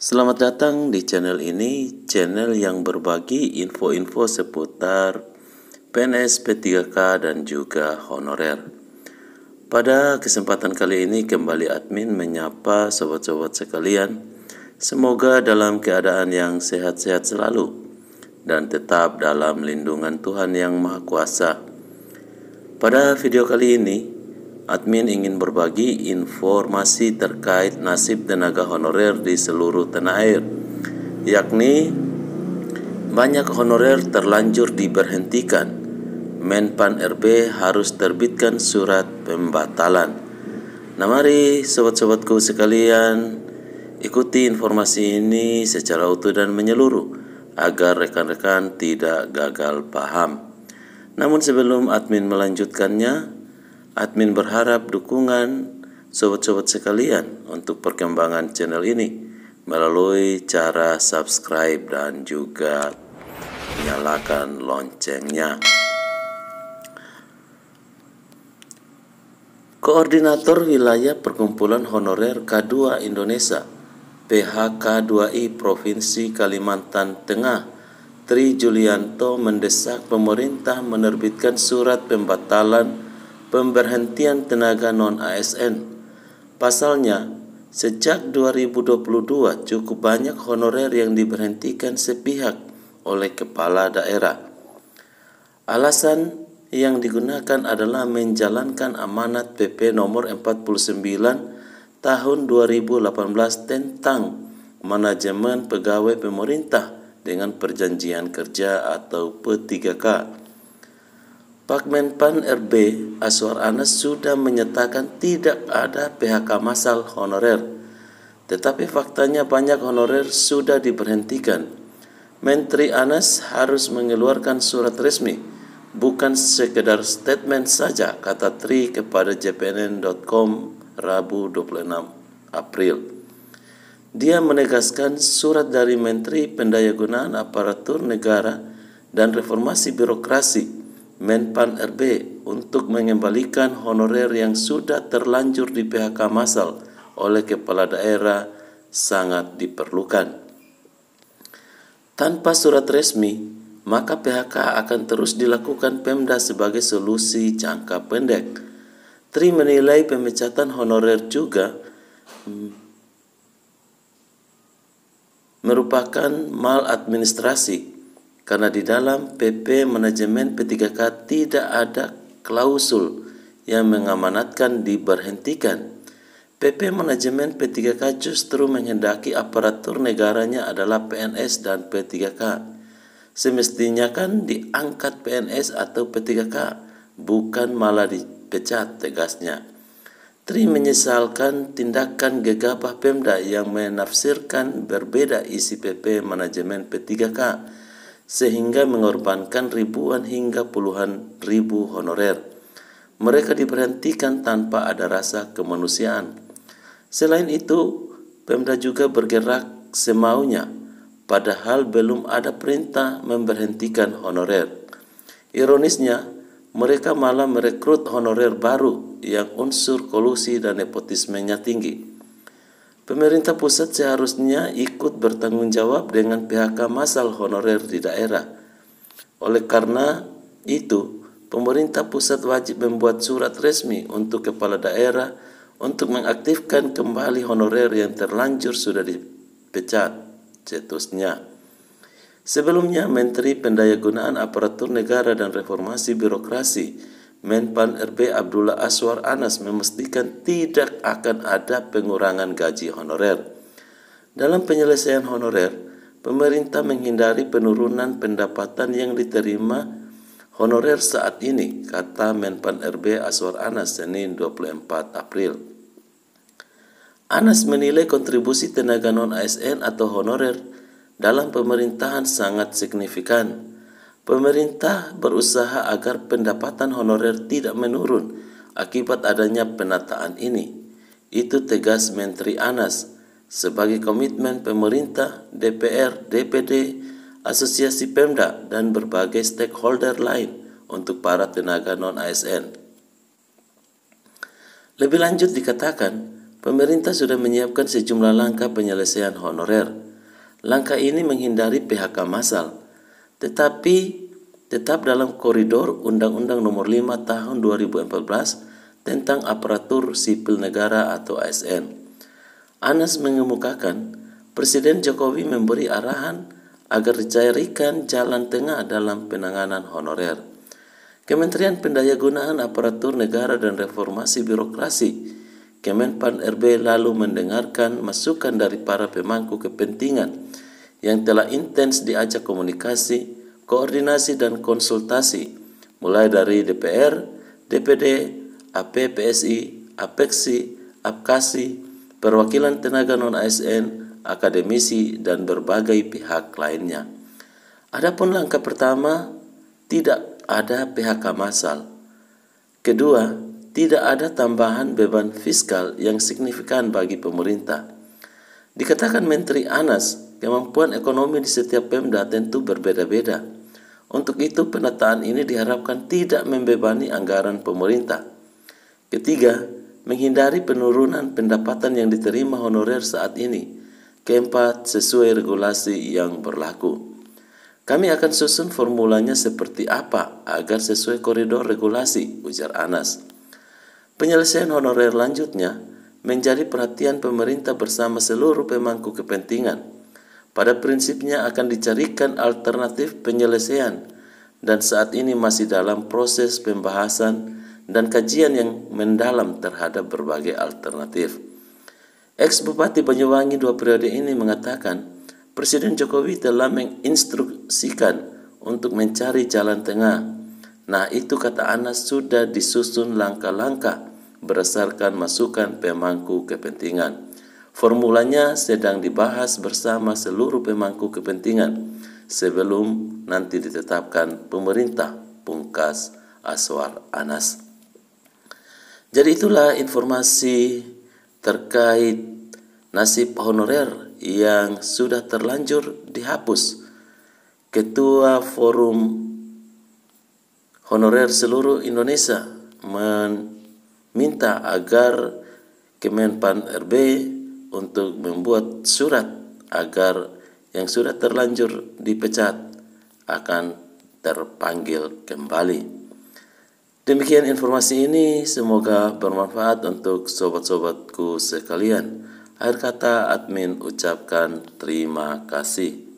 Selamat datang di channel ini, channel yang berbagi info-info seputar PNS P3K dan juga honorer. Pada kesempatan kali ini kembali admin menyapa sobat-sobat sekalian. Semoga dalam keadaan yang sehat-sehat selalu dan tetap dalam lindungan Tuhan yang Maha Kuasa. Pada video kali ini, admin ingin berbagi informasi terkait nasib tenaga honorer di seluruh tanah air, yakni banyak honorer terlanjur diberhentikan. Menpan RB harus terbitkan surat pembatalan. Nah mari sobat-sobatku sekalian ikuti informasi ini secara utuh dan menyeluruh agar rekan-rekan tidak gagal paham. Namun sebelum admin melanjutkannya, admin berharap dukungan sobat-sobat sekalian untuk perkembangan channel ini melalui cara subscribe dan juga nyalakan loncengnya. Koordinator Wilayah Perkumpulan Honorer K2 Indonesia PHK2I Provinsi Kalimantan Tengah Tri Julianto mendesak pemerintah menerbitkan surat pembatalan pemberhentian tenaga non-ASN. Pasalnya, sejak 2022 cukup banyak honorer yang diberhentikan sepihak oleh kepala daerah. Alasan yang digunakan adalah menjalankan amanat PP nomor 49 tahun 2018 tentang manajemen pegawai pemerintah dengan perjanjian kerja atau P3K. Pak Menpan RB Aswar Anas sudah menyatakan tidak ada PHK massal honorer. Tetapi faktanya banyak honorer sudah diberhentikan. Menteri Anas harus mengeluarkan surat resmi, bukan sekedar statement saja, kata Tri kepada jpnn.com Rabu 26 April. Dia menegaskan surat dari Menteri Pendayagunaan Aparatur Negara dan Reformasi Birokrasi Menpan RB untuk mengembalikan honorer yang sudah terlanjur di PHK masal oleh kepala daerah sangat diperlukan. Tanpa surat resmi, maka PHK akan terus dilakukan Pemda sebagai solusi jangka pendek. Tri menilai pemecatan honorer juga hmm, merupakan maladministrasi karena di dalam PP manajemen P3K tidak ada klausul yang mengamanatkan diberhentikan. PP manajemen P3K justru menghendaki aparatur negaranya adalah PNS dan P3K. Semestinya kan diangkat PNS atau P3K, bukan malah dipecat tegasnya. Tri menyesalkan tindakan gegabah Pemda yang menafsirkan berbeda isi PP manajemen P3K sehingga mengorbankan ribuan hingga puluhan ribu honorer. Mereka diberhentikan tanpa ada rasa kemanusiaan. Selain itu, Pemda juga bergerak semaunya, padahal belum ada perintah memberhentikan honorer. Ironisnya, mereka malah merekrut honorer baru yang unsur kolusi dan nepotismenya tinggi. Pemerintah pusat seharusnya ikut bertanggung jawab dengan PHK masal honorer di daerah. Oleh karena itu, pemerintah pusat wajib membuat surat resmi untuk kepala daerah untuk mengaktifkan kembali honorer yang terlanjur sudah dipecat, cetusnya. Sebelumnya, Menteri Pendayagunaan Aparatur Negara dan Reformasi Birokrasi Menpan RB Abdullah Aswar Anas memastikan tidak akan ada pengurangan gaji honorer. Dalam penyelesaian honorer, pemerintah menghindari penurunan pendapatan yang diterima honorer saat ini, kata Menpan RB Aswar Anas Senin 24 April. Anas menilai kontribusi tenaga non-ASN atau honorer dalam pemerintahan sangat signifikan Pemerintah berusaha agar pendapatan honorer tidak menurun akibat adanya penataan ini. Itu tegas Menteri Anas sebagai komitmen pemerintah, DPR, DPD, Asosiasi Pemda, dan berbagai stakeholder lain untuk para tenaga non-ASN. Lebih lanjut dikatakan, pemerintah sudah menyiapkan sejumlah langkah penyelesaian honorer. Langkah ini menghindari PHK masal tetapi tetap dalam koridor Undang-Undang Nomor 5 Tahun 2014 tentang Aparatur Sipil Negara atau ASN. Anas mengemukakan Presiden Jokowi memberi arahan agar dicairkan jalan tengah dalam penanganan honorer. Kementerian Pendayagunaan Aparatur Negara dan Reformasi Birokrasi Kemenpan RB lalu mendengarkan masukan dari para pemangku kepentingan yang telah intens diajak komunikasi, koordinasi, dan konsultasi, mulai dari DPR, DPD, APPSI, APEKSI, APKASI, perwakilan tenaga non-ASN, akademisi, dan berbagai pihak lainnya. Adapun langkah pertama, tidak ada PHK massal. Kedua, tidak ada tambahan beban fiskal yang signifikan bagi pemerintah. Dikatakan Menteri Anas Kemampuan ekonomi di setiap Pemda tentu berbeda-beda. Untuk itu, penataan ini diharapkan tidak membebani anggaran pemerintah. Ketiga, menghindari penurunan pendapatan yang diterima honorer saat ini. Keempat, sesuai regulasi yang berlaku. Kami akan susun formulanya seperti apa agar sesuai koridor regulasi, ujar Anas. Penyelesaian honorer lanjutnya menjadi perhatian pemerintah bersama seluruh pemangku kepentingan pada prinsipnya akan dicarikan alternatif penyelesaian dan saat ini masih dalam proses pembahasan dan kajian yang mendalam terhadap berbagai alternatif. Ex Bupati Banyuwangi dua periode ini mengatakan Presiden Jokowi telah menginstruksikan untuk mencari jalan tengah. Nah, itu kata Anas sudah disusun langkah-langkah berdasarkan masukan pemangku kepentingan. Formulanya sedang dibahas bersama seluruh pemangku kepentingan sebelum nanti ditetapkan pemerintah pungkas Aswar Anas. Jadi itulah informasi terkait nasib honorer yang sudah terlanjur dihapus. Ketua Forum Honorer Seluruh Indonesia meminta agar Kemenpan RB untuk membuat surat agar yang sudah terlanjur dipecat akan terpanggil kembali. Demikian informasi ini, semoga bermanfaat untuk sobat-sobatku sekalian. Akhir kata admin ucapkan terima kasih.